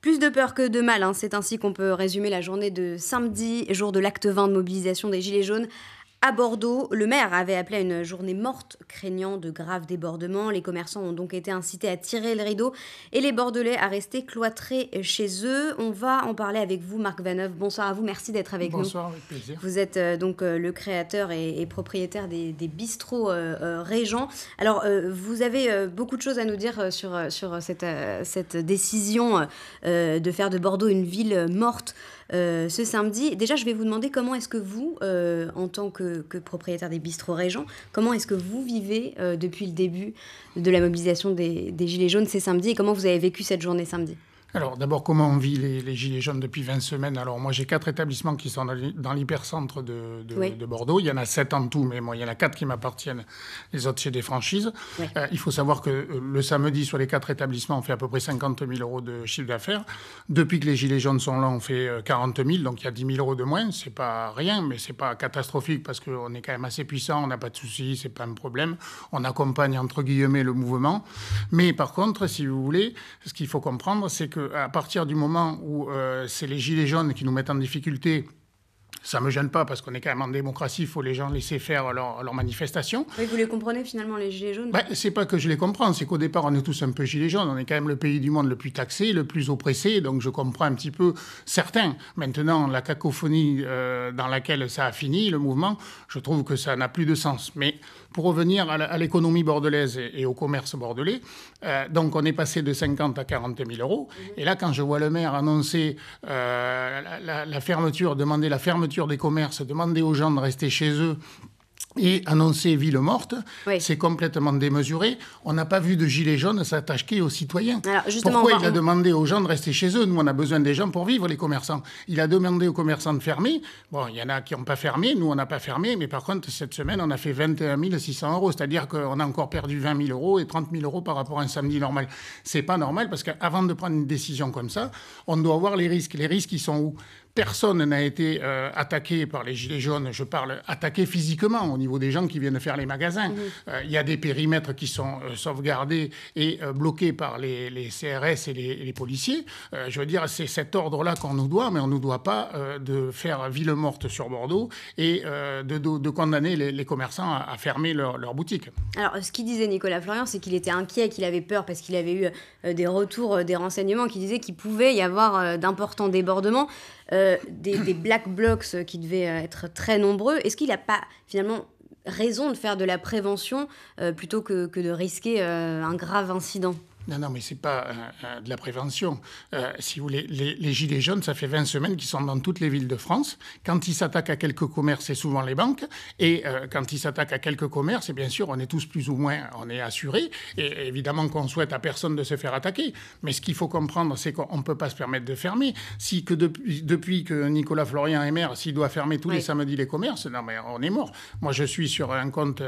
Plus de peur que de mal, hein. c'est ainsi qu'on peut résumer la journée de samedi, jour de l'acte 20 de mobilisation des Gilets jaunes, à Bordeaux, le maire avait appelé à une journée morte, craignant de graves débordements. Les commerçants ont donc été incités à tirer le rideau et les Bordelais à rester cloîtrés chez eux. On va en parler avec vous, Marc Vaneuve. Bonsoir à vous, merci d'être avec nous. Bonsoir, avec plaisir. Vous êtes euh, donc euh, le créateur et, propriétaire des, des bistrots euh, régents. Alors, vous avez beaucoup de choses à nous dire sur, sur cette, cette décision de faire de Bordeaux une ville morte ce samedi. Déjà, je vais vous demander comment est-ce que vous, en tant que propriétaire des bistro régents. Comment est-ce que vous vivez euh, depuis le début de la mobilisation des, des Gilets jaunes ces samedis et comment vous avez vécu cette journée samedi alors d'abord, comment on vit les, Gilets jaunes depuis 20 semaines Alors moi, j'ai quatre établissements qui sont dans l'hypercentre de, Bordeaux. Il y en a sept en tout, mais moi, il y en a quatre qui m'appartiennent, les autres chez des franchises. Euh, il faut savoir que euh, le samedi, sur les quatre établissements, on fait à peu près 50 000 euros de chiffre d'affaires. Depuis que les Gilets jaunes sont là, on fait 40 euh, 000, donc il y a 10 000 euros de moins. C'est pas rien, mais c'est pas catastrophique parce qu'on est quand même assez puissant, on n'a pas de soucis, c'est pas un problème. On accompagne, entre guillemets, le mouvement. Mais par contre, si vous voulez, ce qu'il faut comprendre, c'est que à partir du moment où euh, c'est les Gilets jaunes qui nous mettent en difficulté, ça me gêne pas parce qu'on est quand même en démocratie, il faut les gens laisser faire leurs manifestations. Mais vous les comprenez finalement, les gilets jaunes Ce ben, C'est pas que je les comprends, c'est qu'au départ, on est tous un peu gilets jaunes. On est quand même le pays du monde le plus taxé, le plus oppressé, donc je comprends un petit peu certains. Maintenant, la cacophonie euh, dans laquelle ça a fini, le mouvement, je trouve que ça n'a plus de sens. Mais pour revenir à l'économie bordelaise et, au commerce bordelais, euh, donc on est passé de 50 à 40 000 euros. Mhm. Et là, quand je vois le maire annoncer euh, la, la fermeture, demander la fermeture, des commerces, demander aux gens de rester chez eux et annoncer ville morte, c'est complètement démesuré. On n'a pas vu de gilets jaunes s'attacher aux citoyens. Pourquoi il a demandé aux gens de rester chez eux Nous, on a besoin des gens pour vivre, les commerçants. Il a demandé aux commerçants de fermer. Bon, il y en a qui n'ont pas fermé, nous, on n'a pas fermé, mais par contre, cette semaine, on a fait 21 600 euros, c'est-à-dire qu'on a encore perdu 20 000 euros et 30 000 euros par rapport à un samedi normal. C'est pas normal parce qu'avant de prendre une décision comme ça, on doit voir les risques. Les risques, ils sont où Personne n'a été euh, attaqué par les gilets jaunes, je parle attaqué physiquement niveau des gens qui viennent faire les magasins. Mhm. Euh, il y a des périmètres qui sont euh, sauvegardés et euh, bloqués par les, CRS et les, policiers. je veux dire, c'est cet ordre-là qu'on nous doit, mais on ne nous doit pas de faire ville morte sur Bordeaux et de, condamner les, commerçants à, fermer leurs boutiques. Alors, ce qui disait Nicolas Florian, c'est qu'il était inquiet, qu'il avait peur parce qu'il avait eu des retours, des renseignements qui disaient qu'il pouvait y avoir d'importants débordements. Euh, des, black blocks qui devaient euh, être très nombreux. Est-ce qu'il n'a pas finalement raison de faire de la prévention euh, plutôt que de risquer un grave incident non, non, mais c'est pas euh, euh, de la prévention. Euh, si vous voulez, les, gilets jaunes, ça fait 20 semaines qu'ils sont dans toutes les villes de France. Quand ils s'attaquent à quelques commerces, c'est souvent les banques. Et quand ils s'attaquent à quelques commerces, et bien sûr, on est tous plus ou moins, on est assurés. Et évidemment qu'on souhaite à personne de se faire attaquer. Mais ce qu'il faut comprendre, c'est qu'on ne peut pas se permettre de fermer. Si que depuis, que Nicolas Florian est maire, s'il doit fermer tous les samedis les commerces, non, mais on est mort. Moi, je suis sur un compte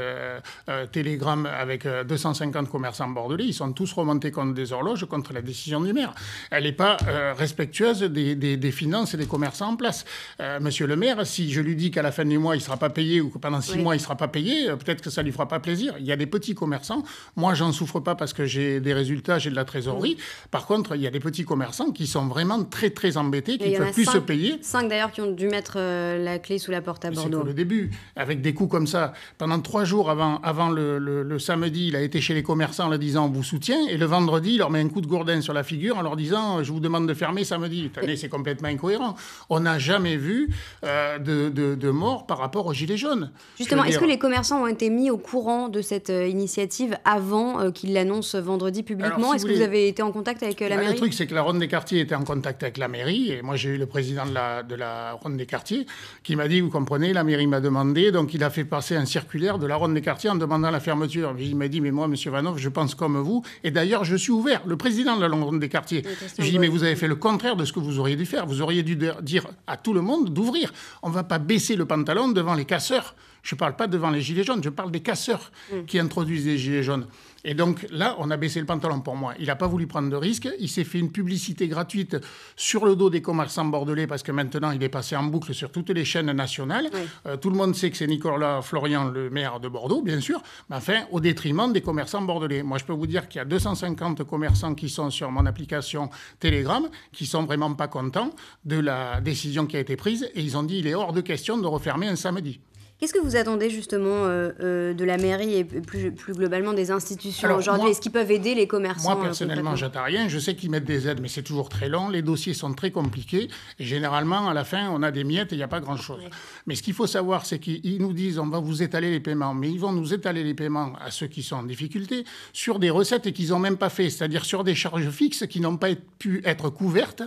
Telegram avec 250 commerçants bordelais. Ils sont tous remontés contre des horloges, contre la décision du maire. Elle n'est pas euh, respectueuse des, finances et des commerçants en place. Euh, monsieur le maire, si je lui dis qu'à la fin du mois, il ne sera pas payé ou que pendant six mois, il ne sera pas payé, euh, peut-être que ça ne lui fera pas plaisir. Il y a des petits commerçants. Moi, je n'en souffre pas parce que j'ai des résultats, j'ai de la trésorerie. Par contre, il y a des petits commerçants qui sont vraiment très, très embêtés, qui ne peuvent plus se payer. Cinq d'ailleurs qui ont dû mettre la clé sous la porte à Bordeaux. C'est le début. Avec des coûts comme ça, pendant trois jours avant, avant le, samedi, il a été chez les commerçants en disant on vous soutient. Et le vendredi, il leur met un coup de gourdin sur la figure en leur disant euh, Je vous demande de fermer samedi. c'est complètement incohérent. On n'a jamais vu euh, de, de, mort par rapport aux Gilets jaunes. Justement, est-ce que les commerçants ont été mis au courant de cette euh, initiative avant qu'ils l'annoncent vendredi publiquement Est-ce que vous avez été en contact avec la bah, mairie Le truc, c'est que la Ronde des quartiers était en contact avec la mairie. Et moi, j'ai eu le président de la, de la Ronde des quartiers qui m'a dit Vous comprenez, la mairie m'a demandé. Donc, il a fait passer un circulaire de la Ronde des quartiers en demandant la fermeture. il m'a dit Mais moi, monsieur Vanoff, je pense comme vous. Et d'ailleurs, je suis ouvert. Le président de la Longue des quartiers. J'ai dit, mais vous avez fait le contraire de ce que vous auriez dû faire. Vous auriez dû dire à tout le monde d'ouvrir. On ne va pas baisser le pantalon devant les casseurs. Je ne parle pas devant les gilets jaunes, je parle des casseurs mm. qui introduisent des gilets jaunes. Et donc là, on a baissé le pantalon pour moi. Il n'a pas voulu prendre de risque. Il s'est fait une publicité gratuite sur le dos des commerçants bordelais parce que maintenant, il est passé en boucle sur toutes les chaînes nationales. Euh, tout le monde sait que c'est Nicolas Florian, le maire de Bordeaux, bien sûr, mais enfin, au détriment des commerçants bordelais. Moi, je peux vous dire qu'il y a 250 commerçants qui sont sur mon application Telegram qui sont vraiment pas contents de la décision qui a été prise et ils ont dit il est hors de question de refermer un samedi. Qu'est-ce que vous attendez justement euh, euh, de la mairie et plus, globalement des institutions aujourd'hui Est-ce qu'ils peuvent aider les commerçants Moi, euh, personnellement, j'attends rien. Je sais qu'ils mettent des aides, mais c'est toujours très long. Les dossiers sont très compliqués. Et généralement, à la fin, on a des miettes et il n'y a pas grand-chose. Mais ce qu'il faut savoir, c'est qu'ils nous disent on va vous étaler les paiements. Mais ils vont nous étaler les paiements à ceux qui sont en difficulté sur des recettes et qu'ils n'ont même pas fait, c'est-à-dire sur des charges fixes qui n'ont pas pu être couvertes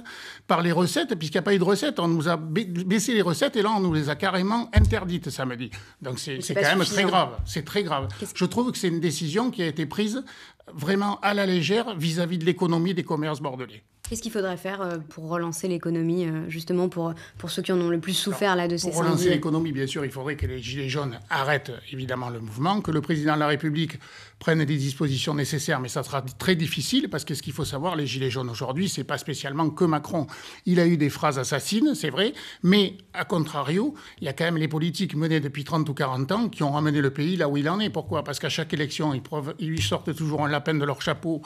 par les recettes, puisqu'il n'y a pas eu de recettes. On nous a baissé les recettes et là, on nous les a carrément interdites samedi. Donc c'est quand même très grave. C'est très grave. Je trouve que c'est une décision qui a été prise vraiment à la légère vis à -vis de l'économie des commerces bordelais. Qu'est-ce qu'il faudrait faire euh, pour relancer l'économie, euh, justement pour, pour ceux qui en ont le plus souffert là, de ces Pour relancer l'économie, bien sûr, il faudrait que les Gilets jaunes arrêtent évidemment le mouvement, que le président de la République prenne des dispositions nécessaires, mais ça sera très difficile parce que ce qu'il faut savoir, les Gilets jaunes aujourd'hui, c'est pas spécialement que Macron. Il a eu des phrases assassines, c'est vrai, mais à contrario, il y a quand même les politiques menées depuis 30 ou 40 ans qui ont ramené le pays là où il en est. Pourquoi Parce qu'à chaque élection, ils, ils sortent toujours un lapin de leur chapeau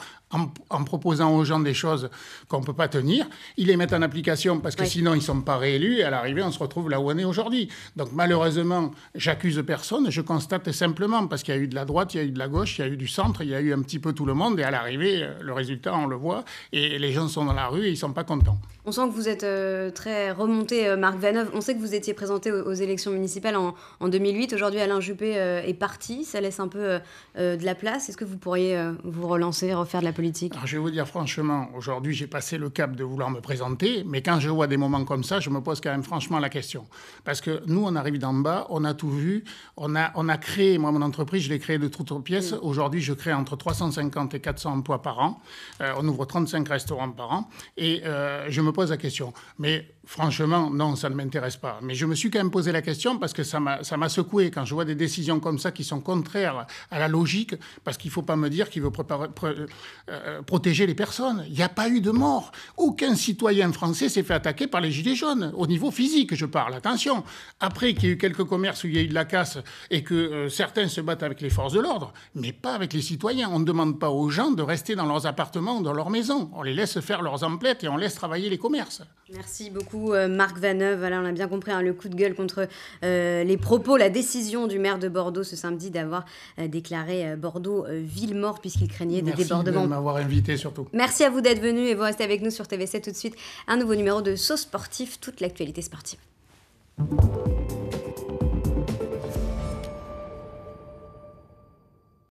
en proposant aux gens des choses qu'on ne peut pas tenir. Ils les mettent en application parce que sinon ils ne sont pas réélus et à l'arrivée on se retrouve là où on est aujourd'hui. Donc malheureusement, j'accuse personne, je constate simplement parce qu'il y a eu de la droite, il y a eu de la gauche, il y a eu du centre, il y a eu un petit peu tout le monde et à l'arrivée, euh, le résultat on le voit et les gens sont dans la rue et ils ne sont pas contents. On sent que vous êtes euh, très remonté, euh, Marc Vanov. On sait que vous étiez présenté aux, élections municipales en, 2008. Aujourd'hui, Alain Juppé euh, est parti. Ça laisse un peu de la place. Est-ce que vous pourriez vous relancer, refaire de la politique Alors, Je vais vous dire franchement, aujourd'hui, j'ai passé le cap de vouloir me présenter. Mais quand je vois des moments comme ça, je me pose quand même franchement la question. Parce que nous, on arrive d'en bas, on a tout vu. On a, on a créé, moi, mon entreprise, je l'ai créée de toutes pièces. Mm. Aujourd'hui, je crée entre 350 et 400 emplois par an. on ouvre 35 restaurants par an. Et je me pose la question. Mais Franchement, non, ça ne m'intéresse pas. Mais je me suis quand même posé la question parce que ça m'a secoué quand je vois des décisions comme ça qui sont contraires à la logique, parce qu'il ne faut pas me dire qu'il veut euh, protéger les personnes. Il n'y a pas eu de mort. Aucun citoyen français s'est fait attaquer par les Gilets jaunes, au niveau physique, je parle, attention. Après qu'il y ait eu quelques commerces où il y a eu de la casse et que euh, certains se battent avec les forces de l'ordre, mais pas avec les citoyens. On ne demande pas aux gens de rester dans leurs appartements, dans leurs maisons. On les laisse faire leurs emplettes et on laisse travailler les commerces. Merci beaucoup. Euh, Marc Vaneuve, on a bien compris, hein, le coup de gueule contre euh, les propos, la décision du maire de Bordeaux ce samedi d'avoir euh, déclaré Bordeaux ville morte puisqu'il craignait des débordements. Merci de m'avoir invité surtout. Merci à vous d'être venu et vous restez avec nous sur TV7 tout de suite. Un nouveau numéro de Saut Sportif, toute l'actualité sportive.